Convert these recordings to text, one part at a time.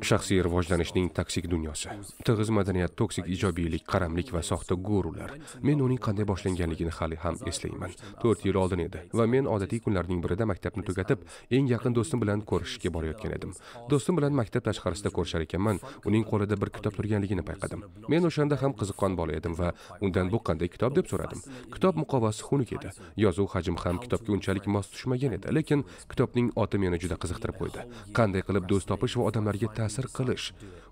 shaxsiy rivojlanishning toksik dunyosi tig'iz madaniyat toksik ijobiylik qaramlik va soxta gurular men uning qanday boshlanganligini hali ham eslayman to'rt yil oldin edi va men odatiy kunlarning birida maktabni tugatib eng yaqin do'stim bilan ko'rishishga borayotgan edim do'stim bilan maktab tashqarisida ko'rishar ekanman uning qo'lida bir kitob turganligini payqadim men o'shanda ham qiziqqon bola edim va undan bu qanday kitob deb so'radim kitob muqovasi xunuk edi yozuv hajmi ham kitobga unchalik mos tushmagan edi lekin kitobning oti meni juda qiziqtirib qo'ydi qanday qilib do'st topish va odamlarga insonlarga ta'sir qilish.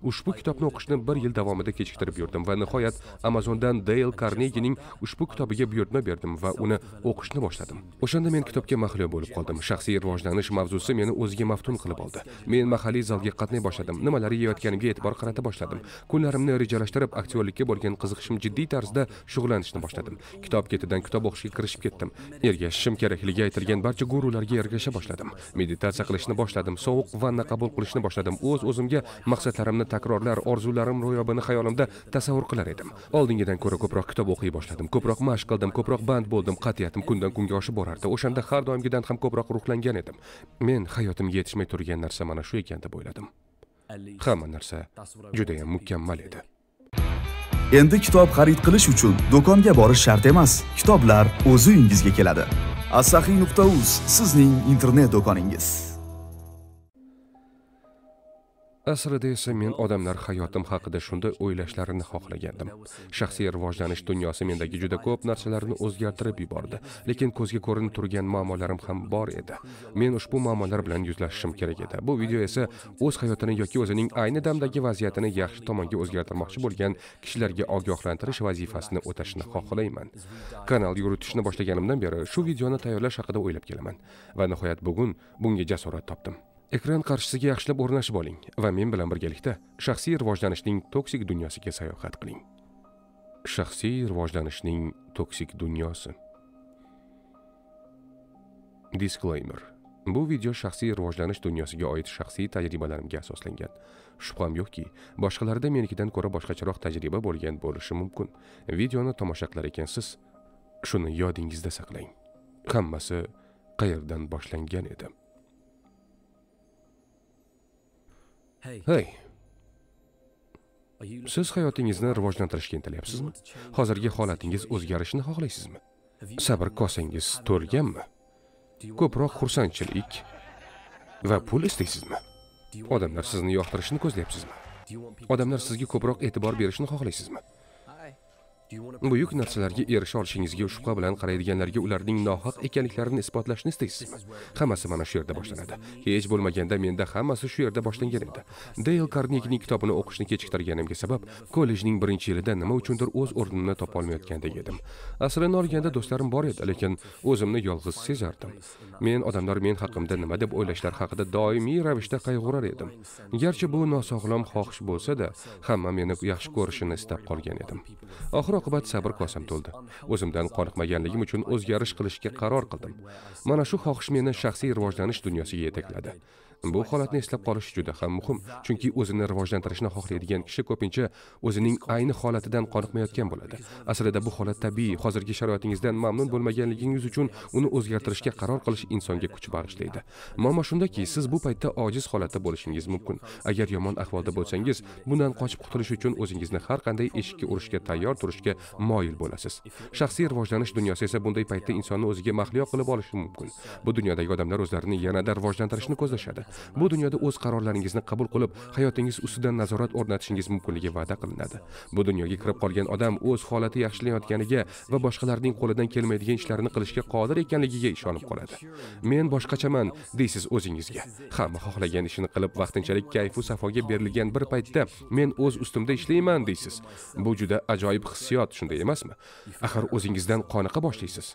Ushbu kitobni o'qishni 1 yil davomida kechiktirib yurdim va nihoyat Amazondan Dale karnegining ushbu kitobiga buyurtma berdim va uni o'qishni boshladim. O'shanda men kitobga mahliyo bo'lib qoldim. Shaxsiy rivojlanish mavzusi meni o'ziga maftun qilib oldi. Men mahalliy zalga qatnay boshladim. Nimalar yeyotganimga e'tibor qarata boshladim. Kunlarimni rejalashtirib, aktyorlikka bo'lgan qiziqishim jiddiy tarzda shug'ullanishni boshladim. Kitob ketidan kitob o'qishga kirishib ketdim. Ergashishim kerakligi aytilgan barcha gurularga ergasha boshladim. Meditatsiya qilishni boshladim, sovuq vanna qabul qilishni boshladim. o'z o'zimga maqsadlarimni takrorlar orzularim ro'yobini xayolimda tasavvur qilar edim oldingidan ko'ra ko'proq kitob o'qiy boshladim ko'proq mashq qildim ko'proq band bo'ldim qat'iyatim kundan kunga oshib borardi o'shanda har doimgidan ham ko'proq ruhlangan edim men hayotimga yetishmay turgan narsa mana shu ekan deb o'yladim hamma narsa judayam mukammal edi endi kitob xarid qilish uchun do'konga borish shart emas kitoblar o'zi uyingizga keladi asaxiy nuqta uz sizning internet do'koningiz asrida esa men odamlar hayotim haqida shunday o'ylashlarini xohlagandim shaxsiy rivojlanish dunyosi mendagi juda ko'p narsalarni o'zgartirib yubordi lekin ko'zga ko'rinib turgan muammolarim ham bor edi men ushbu muammolar bilan yuzlashishim kerak edi bu video esa o'z hayotini yoki o'zining ayni damdagi vaziyatini yaxshi tomonga o'zgartirmoqchi bo'lgan kishilarga ogohlantirish vazifasini o'tashni xohlayman kanal yuritishni boshlaganimdan beri shu videoni tayyorlash haqida o'ylab kelaman va nihoyat bugun bunga jasorat topdim ekran qarshisiga yaxshilab o'rnashib oling va men bilan birgalikda shaxsiy rivojlanishning toksik dunyosiga sayohat qiling shaxsiy rivojlanishning toksik dunyosi disclaimer bu video shaxsiy rivojlanish dunyosiga oid shaxsiy tajribalarimga asoslangan shubham yo'qki boshqalarda menikidan ko'ra boshqacharoq tajriba bo'lgan bo'lishi mumkin videoni tomosha qilar ekansiz shuni yodingizda saqlang hammasi qayerdan boshlangan edi hey siz hayotingizni rivojlantirishga intilyapsizmi hozirgi holatingiz o'zgarishini xohlaysizmi sabr kosangiz to'lganmi ko'proq xursandchilik va um, pul istaysizmi odamlar sizni yoqtirishini ko'zlayapsizmi odamlar sizga ko'proq e'tibor berishini xohlaysizmi buyuk narsalarga erisha olishingizga shubha bilan qaraydiganlarga ularning nohaq ekanliklarini isbotlashni istaysizmi hammasi mana shu yerda boshlanadi hech bo'lmaganda menda hammasi shu yerda boshlangan edi deyl karnikning kitobini o'qishni kechiktirganimga sabab kollejning birinchi yilida nima uchundir o'z o'rnimni topolmayotgandek edim aslini olganda do'stlarim bor edi lekin o'zimni yolg'iz sezardim men odamlar men haqimda nima deb o'ylashlari haqida doimiy ravishda qayg'urar edim garchi bu nosog'lom xohish bo'lsa-da hamma meni yaxshi ko'rishini istab qolgan edim oxir oqibat sabr kosam to'ldi o'zimdan qoniqmaganligim uchun o'zgarish qilishga qaror qildim mana shu xohish meni shaxsiy rivojlanish dunyosiga yetakladi Bu holatni eslab qolish juda ham muhim, chunki o'zini rivojlantirishni xohlaydigan kishi ko'pincha o'zining ayni holatidan qoniqmayotgan bo'ladi. Aslida bu holat tabiiy, hozirgi sharoitingizdan mamnun bo'lmaganligingiz uchun uni o'zgartirishga qaror qilish insonga kuch bag'ishlaydi. Muammo shundaki, siz bu paytda ojiz holatda bo'lishingiz mumkin. Agar yomon ahvolda bo'lsangiz, bundan qochib qutulish uchun o'zingizni har qanday eshikka urishga tayyor turishga moyil bo'lasiz. Shaxsiy rivojlanish dunyosi esa bunday paytda insonni o'ziga mahliyo qilib olishi mumkin. Bu dunyodagi odamlar o'zlarini yanada rivojlantirishni ko'zlashadi. bu dunyoda o'z qarorlaringizni qabul qilib hayotingiz ustidan nazorat o'rnatishingiz mumkinligi va'da qilinadi bu dunyoga kirib qolgan odam o'z holati yaxshilanayotganiga va boshqalarning qo'lidan kelmaydigan ishlarni qilishga qodir ekanligiga ishonib qoladi men boshqachaman deysiz o'zingizga hamma xohlagan ishini qilib vaqtinchalik kayfu safoga berilgan bir paytda men o'z ustimda ishlayman deysiz bu juda ajoyib hissiyot shunday emasmi axir o'zingizdan qoniqa boshlaysiz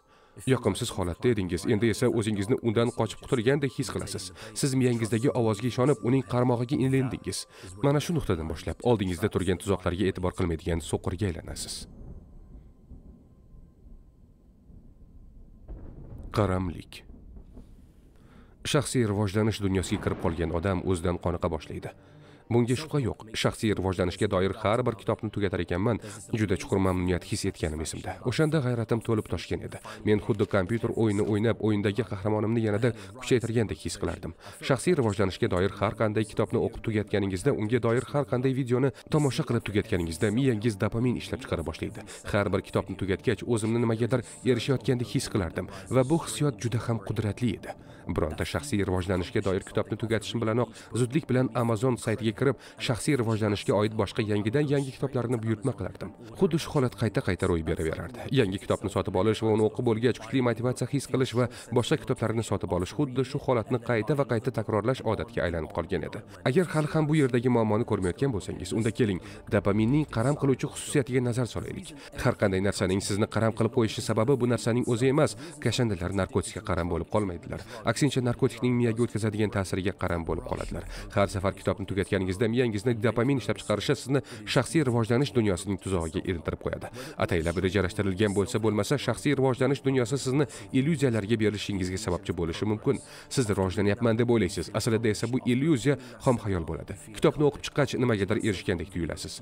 yoqimsiz holatda edingiz endi esa o'zingizni undan qochib qutulgandek his qilasiz siz miyangizdagi ovozga ishonib uning qarmog'iga inlendingiz mana shu nuqtadan boshlab oldingizda turgan tuzoqlarga e'tibor qilmaydigan so'qirga aylanasiz qaramlik shaxsiy rivojlanish dunyosiga kirib qolgan odam o'zidan qoniqa boshlaydi bunga shubha yo'q shaxsiy rivojlanishga doir har bir kitobni tugatar ekanman juda chuqur mamnuniyat his etganim esimda o'shanda g'ayratim to'lib toshgan edi men xuddi kompyuter o'yini o'ynab o'yindagi qahramonimni yanada kuchaytirgandek his qilardim shaxsiy rivojlanishga doir har qanday kitobni o'qib tugatganingizda unga doir har qanday videoni tomosha qilib tugatganingizda miyangiz dopamin ishlab chiqara boshlaydi har bir kitobni tugatgach o'zimni nimagadir erishayotgandek his qilardim va bu hissiyot juda ham qudratli edi bironta shaxsiy rivojlanishga doir kitobni tugatishim bilanoq zudlik bilan amazon saytiga kirib shaxsiy rivojlanishga oid boshqa yangidan yangi kitoblarni buyurtma qilardim xuddi shu holat qayta qayta ro'y beraverardi yangi kitobni sotib olish va uni o'qib bo'lgach kuchli motivatsiya his qilish va boshqa kitoblarni sotib olish xuddi shu holatni qayta va qayta takrorlash odatga aylanib qolgan edi agar hali ham bu yerdagi muammoni ko'rmayotgan bo'lsangiz unda keling dopaminning qaram qiluvchi xususiyatiga nazar solaylik har qanday narsaning sizni qaram qilib qo'yishi sababi bu narsaning o'zi emas kashandalar narkotikga qaram bo'lib qolmaydilar aksincha narkotikning miyaga o'tkazadigan ta'siriga qaram bo'lib qoladilar har safar kitobni tugatgan yutganingizda miyangizda dopamin ishlab chiqarishi sizni shaxsiy rivojlanish dunyosining tuzog'iga erintirib qo'yadi ataylab rejalashtirilgan bo'lsa bo'lmasa shaxsiy rivojlanish dunyosi sizni illyuziyalarga berilishingizga sababchi bo'lishi mumkin siz rivojlanyapman deb o'ylaysiz aslida esa bu illyuziya xom xayol bo'ladi kitobni o'qib chiqqach nimagadir erishgandek tuyulasiz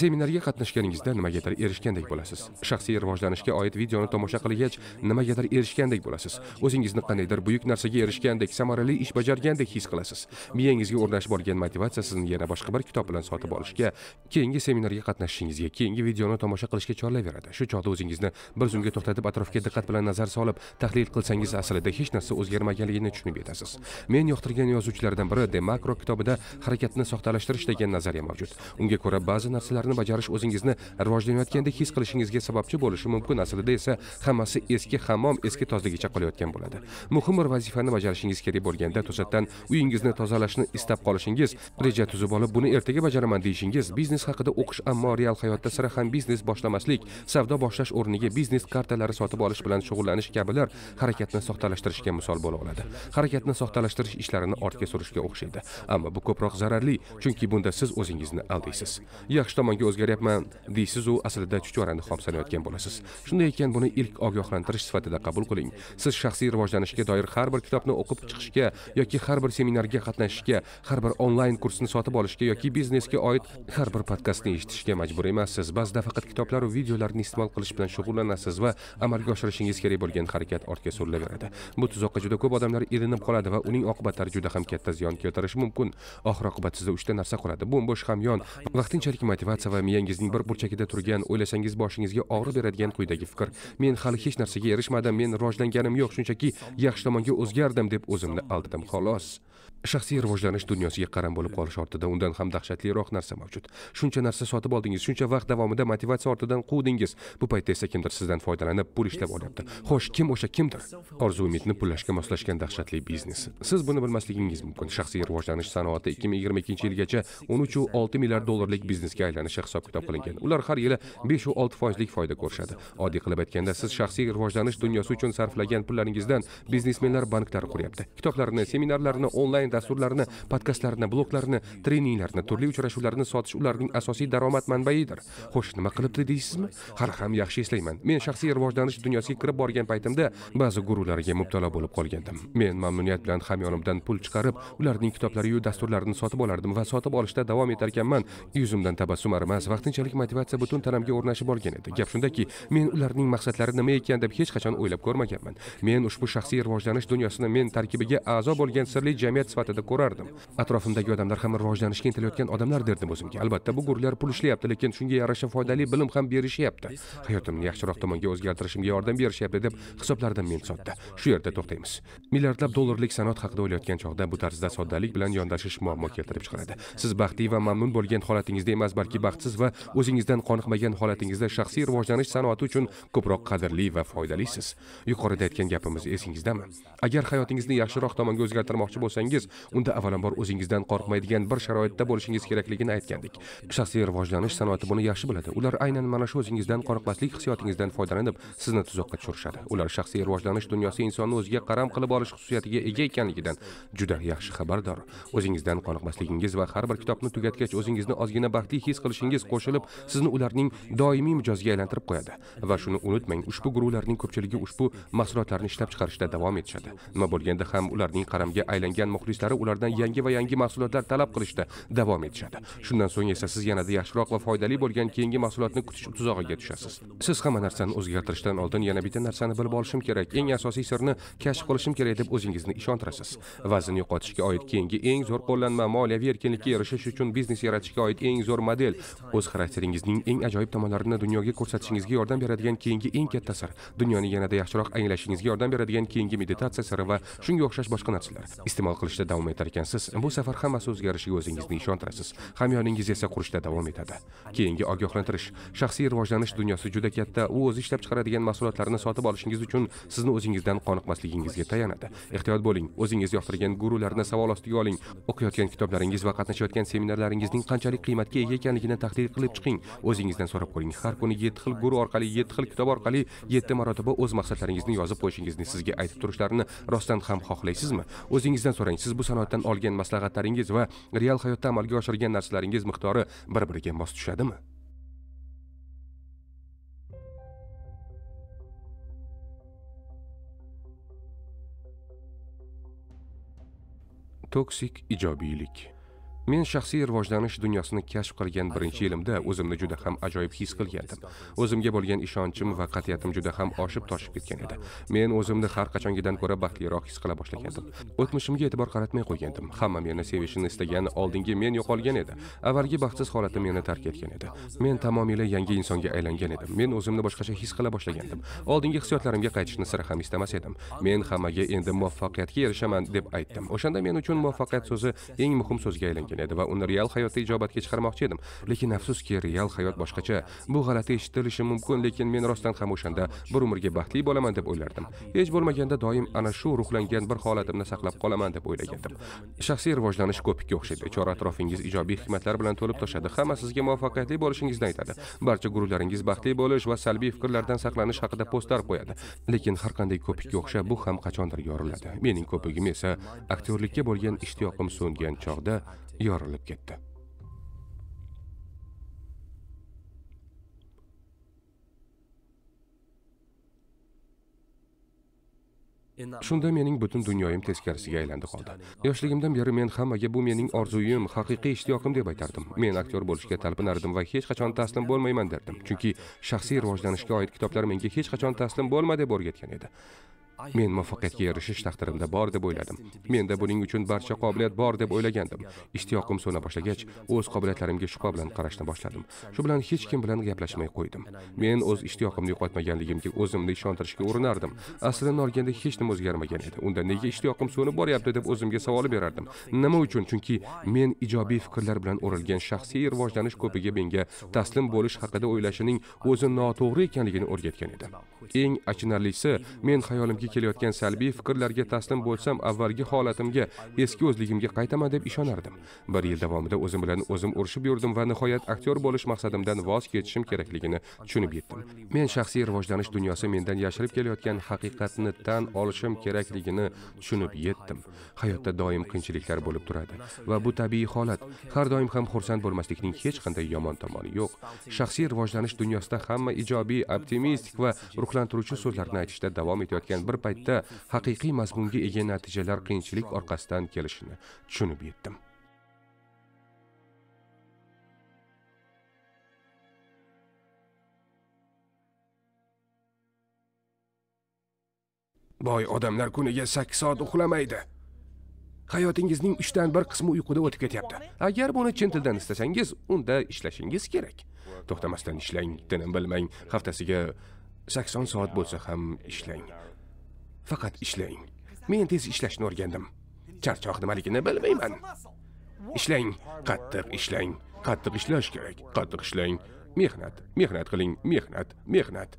seminarga qatnashganingizda nimagadir erishgandek bo'lasiz shaxsiy rivojlanishga oid videoni tomosha qilgach nimagadir erishgandek bo'lasiz o'zingizni qandaydir buyuk narsaga erishgandek samarali ish bajargandek his qilasiz miyangizga o'rnashib olgan motivatsiya sizni sizni yana boshqa bir kitob bilan sotib olishga keyingi seminarga qatnashishingizga keyingi videoni tomosha qilishga chorlayveradi shu chog'da o'zingizni bir zumga to'xtatib atrofga diqqat bilan nazar solib tahlil qilsangiz aslida hech narsa o'zgarmaganligini tushunib yetasiz men yoqtirgan yozuvchilardan biri de makro kitobida harakatni soxtalashtirish degan nazariya mavjud unga ko'ra ba'zi narsalarni bajarish o'zingizni rivojlanayotgandek his qilishingizga sababchi bo'lishi mumkin aslida esa hammasi eski hammom eski tozligicha qolayotgan bo'ladi muhim bir vazifani bajarishingiz kerak bo'lganda to'satdan uyingizni tozalashni istab qolishingiz reja tuzib olib buni ertaga bajaraman deyishingiz biznes haqida o'qish ammo real hayotda sira ham biznes boshlamaslik savdo boshlash o'rniga biznes kartalari sotib olish bilan shug'ullanish kabilar harakatni soxtalashtirishga misol bo'la oladi harakatni soxtalashtirish ishlarini ortga surishga o'xshaydi ammo bu ko'proq zararli chunki bunda siz o'zingizni aldaysiz yaxshi tomonga o'zgaryapman deysizu aslida chuchvarani xom sanayotgan bo'lasiz shunday ekan buni ilk ogohlantirish sifatida qabul qiling siz shaxsiy rivojlanishga doir har bir kitobni o'qib chiqishga yoki har bir seminarga qatnashishga har bir onlayn kursni sotib olishga yoki biznesga oid har bir podkastni eshitishga majbur emassiz ba'zida faqat kitoblar va videolarni iste'mol qilish bilan shug'ullanasiz va amalga oshirishingiz kerak bo'lgan harakat ortga surilaveradi bu tuzoqqa juda ko'p odamlar ilinib qoladi va uning oqibatlari juda ham katta ziyon keltirishi mumkin oxir oqibat sizda uchta narsa qoladi bo'sh hamyon vaqtinchalik motivatsiya va miyangizning bir burchagida turgan o'ylasangiz boshingizga og'riq beradigan quyidagi fikr men hali hech narsaga erishmadim men rivojlanganim yo'q shunchaki yaxshi tomonga o'zgardim deb o'zimni aldadim xolos shaxsiy rivojlanish dunyosiga qaram bo'lib qolish ortida undan ham dahshatliroq narsa mavjud shuncha narsa sotib oldingiz shuncha vaqt davomida motivatsiya ortidan quvdingiz bu paytda esa kimdir sizdan foydalanib pul ishlab olyapti xo'sh kim o'sha kimdir orzu umidni pullashga moslashgan dahshatli biznes siz buni bilmasligingiz mumkin shaxsiy rivojlanish sanoati ikki ming yigirma ikkinchi yilgacha o'n uchu olti milliard dollarlik biznesga aylanishi hisob kitob qilingan ular har yili besh u olti foizlik foyda ko'rishadi oddiy qilib aytganda siz shaxsiy rivojlanish dunyosi uchun sarflagan pullaringizdan biznesmenlar banklari quryapti kitoblarini seminarlarini onlayn dasturlarini podkastlarini bloglarini treninglarni turli uchrashuvlarni sotish ularning asosiy daromad manbaidir xo'sh nima qilibdi deysizmi hali ham yaxshi eslayman men shaxsiy rivojlanish dunyosiga kirib borgan paytimda ba'zi guruhlarga mubtalo bo'lib qolgandim men mamnuniyat bilan hamyonimdan pul chiqarib ularning kitoblariyu dasturlarini sotib olardim va sotib olishda davom etar ekanman yuzimdan tabassum arimas vaqtinchalik motivatsiya butun tanamga o'rnashib olgan edi gap shundaki men ularning maqsadlari nima ekan deb hech qachon o'ylab ko'rmaganman men ushbu shaxsiy rivojlanish dunyosini men tarkibiga a'zo bo'lgan sirli jamiyat sifatida ko'rardim atrofimdagi odamlar ham rivojlanishga intilayotgan odamlar derdim o'zimga albatta bu gurlar pul ishlayapti lekin shunga yarasha foydali bilim ham berishyapti hayotimni yaxshiroq tomonga o'zgartirishimga yordam berishyapti deb hisoblardim men sodda shu yerda to'xtaymiz milliardlab dollarlik sanoat haqida o'ylayotgan chog'da bu tarzda soddalik bilan yondashish muammo keltirib chiqaradi siz baxtli va mamnun bo'lgan holatingizda emas balki baxtsiz va o'zingizdan qoniqmagan holatingizda shaxsiy rivojlanish sanoati uchun ko'proq qadrli va foydalisiz yuqorida aytgan gapimiz esingizdami agar hayotingizni yaxshiroq tomonga o'zgartirmoqchi bo'lsangiz unda avvalambor o'zingizdan qoniqmaydigan bir barqaror sharoitda bo'lishingiz kerakligini aytgandik shaxsiy rivojlanish sanoati buni yaxshi biladi ular aynan mana shu o'zingizdan qoniqmaslik hissiyotingizdan foydalanib sizni tuzoqqa tushirishadi ular shaxsiy rivojlanish dunyosi insonni o'ziga qaram qilib olish xususiyatiga ega ekanligidan juda yaxshi xabardor o'zingizdan qoniqmasligingiz va har bir kitobni tugatgach o'zingizni ozgina baxtli his qilishingiz qo'shilib sizni ularning doimiy mijoziga aylantirib qo'yadi va shuni unutmang ushbu guruhlarning ko'pchiligi ushbu mahsulotlarni ishlab chiqarishda davom etishadi nima bo'lganda ham ularning qaramga aylangan muxlislari ulardan yangi va yangi mahsulotlar talab qilishda davom etishadi shundan so'ng esa siz yanada yaxshiroq va foydali bo'lgan keyingi mahsulotni kutish tuzog'iga tushasiz siz hamma narsani o'zgartirishdan oldin yana bitta narsani bilib olishim kerak eng asosiy sirni kashf qilishim kerak deb o'zingizni ishontirasiz vazn yo'qotishga oid keyingi eng zo'r qo'llanma moliyaviy erkinlikka erishish uchun biznes yaratishga oid eng zo'r model o'z xarakteringizning eng ajoyib tomonlarini dunyoga ko'rsatishingizga yordam beradigan keyingi eng katta sir dunyoni yanada yaxshiroq anglashingizga yordam beradigan keyingi meditatsiya siri va shunga o'xshash boshqa narsalar iste'mol qilishda davom etar ekansiz bu safar hammasi o'zgarishi qilishga o'zingizni ishontirasiz hamyoningiz esa qurishda davom etadi keyingi ogohlantirish shaxsiy rivojlanish dunyosi juda katta u o'zi ishlab chiqaradigan mahsulotlarni sotib olishingiz uchun sizni o'zingizdan qoniqmasligingizga tayanadi ehtiyot bo'ling o'zingiz yoqtirgan gurularni savol ostiga oling o'qiyotgan kitoblaringiz va qatnashayotgan seminarlaringizning qanchalik qiymatga ega ekanligini tahlil qilib chiqing o'zingizdan so'rab ko'ring har kuni yetti xil guru orqali yetti xil kitob orqali yetti marotaba o'z maqsadlaringizni yozib qo'yishingizni sizga aytib turishlarini rostdan ham xohlaysizmi o'zingizdan so'rang siz bu sanoatdan olgan maslahatlaringiz va real hayotda amalga oshirgan narsalaringiz miqdori bir biriga mos tushadimi toksik ijobiylik men shaxsiy rivojlanish dunyosini kashf qilgan birinchi yilimda o'zimni juda ham ajoyib his qilgandim o'zimga bo'lgan ishonchim va qat'iyatim juda ham oshib toshib ketgan edi men o'zimni har qachongidan ko'ra baxtliroq his qila boshlagandim o'tmishimga e'tibor qaratmay qo'ygandim hamma meni sevishini istagan oldingi men yo'qolgan edi avvalgi baxtsiz holatim meni tark etgan edi men tamomila yangi insonga aylangan edim men o'zimni boshqacha his qila boshlagandim oldingi hissiyotlarimga qaytishni sira ham istamas edim men hammaga endi muvaffaqiyatga erishaman deb aytdim o'shanda men uchun muvaffaqiyat so'zi eng muhim so'zga aylangan mumkin edi va uni real hayotda ijobatga chiqarmoqchi edim lekin afsuski real hayot boshqacha bu g'alati eshitilishi mumkin lekin men rostdan ham o'shanda bir umrga baxtli bo'laman deb o'ylardim hech bo'lmaganda doim ana shu ruhlangan bir holatimni saqlab qolaman deb o'ylagandim shaxsiy rivojlanish ko'pikka o'xshaydi chor atrofingiz ijobiy hikmatlar bilan to'lib toshadi hamma sizga muvaffaqiyatli bo'lishingizni aytadi barcha guruhlaringiz baxtli bo'lish va salbiy fikrlardan saqlanish haqida postlar qo'yadi lekin har qanday ko'pikka o'xshab bu ham qachondir yoriladi mening ko'pigim esa aktyorlikka bo'lgan ishtiyoqim so'ngan chog'da yorilib ketdi shunda mening butun dunyoyim teskarisiga aylandi qoldi yoshligimdan beri men hammaga bu mening orzuyim haqiqiy ishtiyoqim deb aytardim men aktyor bo'lishga talpinardim va hech qachon taslim bo'lmayman derdim chunki shaxsiy rivojlanishga oid kitoblar menga hech qachon taslim bo'lma deb o'rgatgan edi men muvaffaqiyatga erishish taqdirimda bor deb o'yladim menda buning uchun barcha qobiliyat bor deb o'ylagandim ishtiyoqim so'na boshlagach o'z qobiliyatlarimga shubha bilan qarashni boshladim shu bilan hech kim bilan gaplashmay qo'ydim men o'z ishtiyoqimni yo'qotmaganligimga o'zimni ishontirishga urinardim aslini olganda hech nima o'zgarmagan edi unda nega ishtiyoqim so'nib boryapti deb o'zimga savol berardim nima uchun chunki men ijobiy fikrlar bilan o'rilgan shaxsiy rivojlanish ko'piga menga taslim bo'lish haqida o'ylashining o'zi noto'g'ri ekanligini o'rgatgan edi eng achinarlisi men xayolimga kelayotgan salbiy fikrlarga taslim bo'lsam avvalgi holatimga eski o'zligimga qaytaman deb ishonardim bir yil davomida o'zim bilan o'zim urishib yurdim va nihoyat aktyor bo'lish maqsadimdan voz kechishim kerakligini tushunib yetdim men shaxsiy rivojlanish dunyosi mendan yashirib kelayotgan haqiqatni tan olishim kerakligini tushunib yetdim hayotda doim qiyinchiliklar bo'lib turadi va bu tabiiy holat har doim ham xursand bo'lmaslikning hech qanday yomon tomoni yo'q shaxsiy rivojlanish dunyosida hamma ijobiy optimistik va ruhlantiruvchi so'zlarni aytishda davom etayotgan bir paytda haqiqiy mazmunga ega natijalar qiyinchilik orqasidan kelishini tushunib yetdim boy odamlar kuniga 8 soat uxlamaydi hayotingizning 3 dan 1 qismi uyquda o'tib ketyapti agar buni chin tildan istasangiz unda ishlashingiz kerak to'xtamasdan ishlang tinim bilmang haftasiga 80 soat bo'lsa ham ishlang Faqat ishlang. Men tez ishlashni o'rgandim. Charchoq nimaligini bilmayman. Ishlang, qattiq ishlang. Qattiq ishlash kerak. Qattiq ishlang. Mehnat, mehnat qiling, mehnat, mehnat.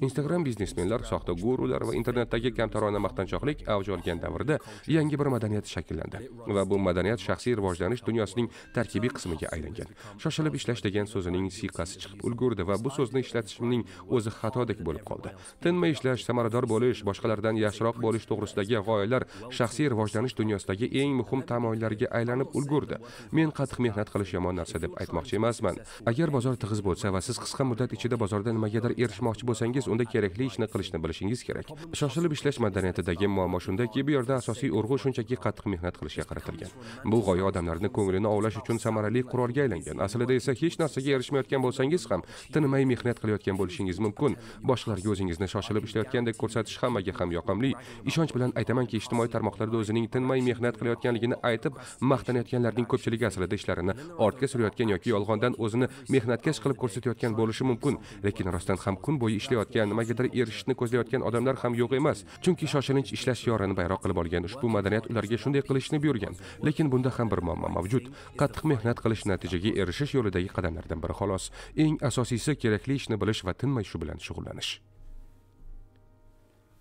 instagram biznesmenlar soxta gurular va internetdagi kamtarona maqtanchoqlik avj olgan davrda yangi bir madaniyat shakllandi va bu madaniyat shaxsiy rivojlanish dunyosining tarkibiy qismiga aylangan shoshilib ishlash degan so'zining siqasi chiqib ulgurdi va bu so'zni ishlatishimning o'zi xatodek bo'lib qoldi tinmay ishlash samarador bo'lish boshqalardan yaxshiroq bo'lish to'g'risidagi g'oyalar shaxsiy rivojlanish dunyosidagi eng muhim tamoyillarga aylanib ulgurdi men qattiq mehnat qilish yomon narsa deb aytmoqchi emasman agar bozor tig'iz bo'lsa va siz qisqa muddat ichida bozorda nimagadir erishmoqchi bo'lsangiz bo'lsangiz unda kerakli ishni qilishni bilishingiz kerak shoshilib ishlash madaniyatidagi muammo shundaki bu yerda asosiy urg'u shunchaki qattiq mehnat qilishga qaratilgan bu g'oya odamlarni ko'nglini ovlash uchun samarali qurolga aylangan aslida esa hech narsaga erishmayotgan bo'lsangiz ham tinmay mehnat qilayotgan bo'lishingiz mumkin boshqalarga o'zingizni shoshilib ishlayotgandek ko'rsatish hammaga ham yoqimli ishonch bilan aytamanki ijtimoiy tarmoqlarda o'zining tinmay mehnat qilayotganligini aytib maqtanayotganlarning ko'pchiligi aslida ishlarini ortga surayotgan yoki yolg'ondan o'zini mehnatkash qilib ko'rsatayotgan bo'lishi mumkin lekin rostdan ham kun bo'yi ishlayotgan nimagadir erishishni ko'zlayotgan odamlar ham yo'q emas chunki shoshilinch ishlash yorini bayroq qilib olgan ushbu madaniyat ularga shunday qilishni buyurgan lekin bunda ham bir muammo mavjud qattiq mehnat qilish natijaga erishish yo'lidagi qadamlardan biri xolos eng asosiysi kerakli ishni bilish va tinmay shu bilan shug'ullanish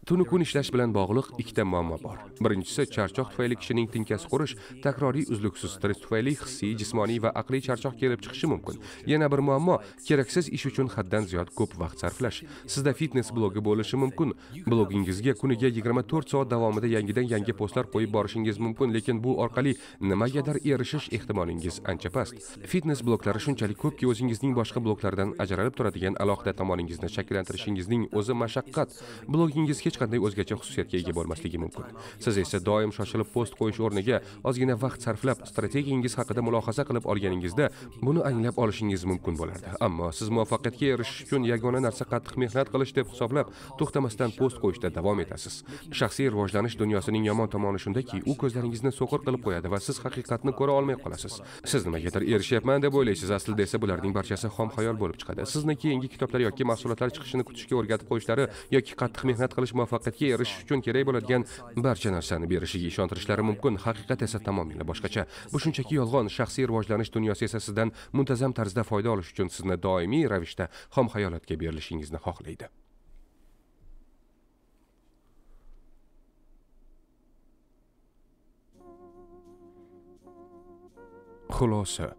tuni kun ishlash bilan bog'liq ikkita muammo bor birinchisi charchoq tufayli kishining tinkasi qurish takroriy uzluksiz stress tufayli hissiy jismoniy va aqliy charchoq kelib chiqishi mumkin yana bir muammo keraksiz ish uchun haddan ziyod ko'p vaqt sarflash sizda fitnes blogi bo'lishi mumkin blogingizga kuniga 24 soat davomida yangidan yangi postlar qo'yib borishingiz mumkin lekin bu orqali nimagadir erishish ehtimolingiz ancha past fitnes bloglari shunchalik ko'pki o'zingizning boshqa bloglardan ajralib turadigan alohida tomoningizni shakllantirishingizning o'zi mashaqqat blogingizga hech qanday o'zgacha xususiyatga ega bo'lmasligi mumkin siz esa doim shoshilib post qo'yish o'rniga ozgina vaqt sarflab strategiyangiz haqida mulohaza qilib olganingizda buni anglab olishingiz mumkin bo'lardi ammo siz muvaffaqiyatga erishish uchun yagona narsa qattiq mehnat qilish deb hisoblab to'xtamasdan post qo'yishda davom etasiz shaxsiy rivojlanish dunyosining yomon tomoni shundaki u ko'zlaringizni so'qir qilib qo'yadi va siz haqiqatni ko'ra olmay qolasiz siz nimagadir erishyapman deb o'ylaysiz aslida esa bularning barchasi xom xayol bo'lib chiqadi sizni keyingi kitoblar yoki mahsulotlar chiqishini kutishga o'rgatib qo'yishlari yoki qattiq mehnat qilish muvaffaqiyatga erishish uchun kerak bo'ladigan barcha narsani berishiga ishontirishlari mumkin haqiqat esa tamomila boshqacha bu shunchaki yolg'on shaxsiy rivojlanish dunyosi esa sizdan muntazam tarzda foyda olish uchun sizni doimiy ravishda xom xayolatga berilishingizni xohlaydi xulosa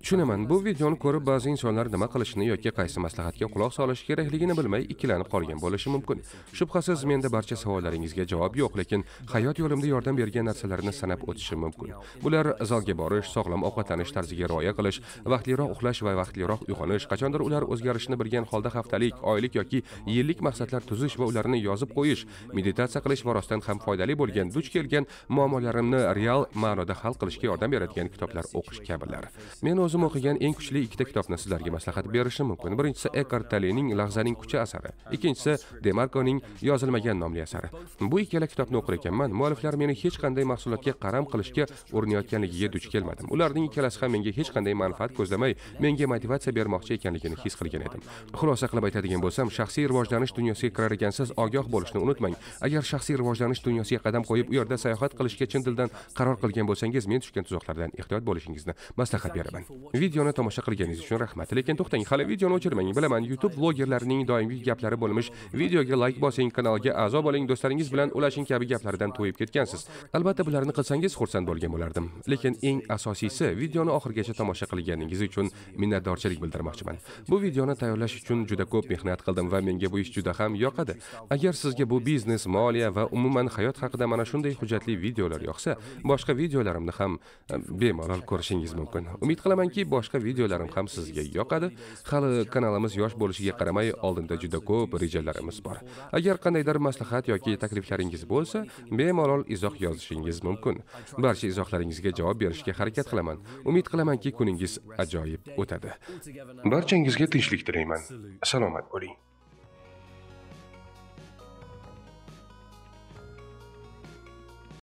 tushunaman bu videoni ko'rib ba'zi insonlar nima qilishni yoki qaysi maslahatga quloq solish kerakligini bilmay ikkilanib qolgan bo'lishi mumkin shubhasiz menda barcha savollaringizga javob yo'q lekin hayot yo'limda yordam bergan narsalarni sanab o'tishim mumkin bular zalga borish sog'lom ovqatlanish tarziga rioya qilish vaqtliroq uxlash va vaqtliroq uyg'onish qachondir ular o'zgarishini bilgan holda haftalik oylik yoki yillik maqsadlar tuzish va ularni yozib qo'yish meditatsiya qilish va rostdan ham foydali bo'lgan duch kelgan muammolarimni real ma'noda hal qilishga yordam beradigan kitoblar o'qish kabilar men o'z o'zim o'qigan eng kuchli ikkita kitobni sizlarga maslahat berishim mumkin birinchisi ekar talening lahzaning kuchi asari ikkinchisi demarkoning yozilmagan nomli asari bu ikkala kitobni o'qir ekanman mualliflar meni hech qanday mahsulotga qaram qilishga urinayotganligiga duch kelmadim ularning ikkalasi ham menga hech qanday manfaat ko'zlamay menga motivatsiya bermoqchi ekanligini his qilgan edim xulosa qilib aytadigan bo'lsam shaxsiy rivojlanish dunyosiga kirar ekansiz ogoh bo'lishni unutmang agar shaxsiy rivojlanish dunyosiga qadam qo'yib u yerda sayohat qilishga chin dildan qaror qilgan bo'lsangiz men tushgan tuzoqlardan ehtiyot bo'lishingizni maslahat beraman Videoni tomosha qilganingiz uchun rahmat. Lekin to'xtang, hali videoni o'chirmang. Bilaman, YouTube vlogerlarining doimiy gaplari bo'lmish. Videoga like bosing, kanalga a'zo bo'ling, do'stlaringiz bilan ulashing kabi gaplardan to'yib ketgansiz. Albatta, bularni qilsangiz xursand bo'lgan bo'lardim. Lekin eng asosiysi, videoni oxirigacha tomosha qilganingiz uchun minnatdorchilik bildirmoqchiman. Bu videoni tayyorlash uchun juda ko'p mehnat qildim va menga bu ish juda ham yoqadi. Agar sizga bu biznes, moliya va umuman hayot haqida mana shunday hujjatli videolar yoqsa, boshqa videolarimni ham e, bemalol ko'rishingiz mumkin. Umid qilaman taxminmanki boshqa videolarim ham sizga yoqadi hali kanalimiz yosh bo'lishiga qaramay oldinda juda ko'p rejalarimiz bor agar qandaydir maslahat yoki takliflaringiz bo'lsa bemalol izoh yozishingiz mumkin barcha izohlaringizga javob berishga harakat qilaman umid qilamanki kuningiz ajoyib o'tadi barchangizga tinchlik tilayman salomat bo'ling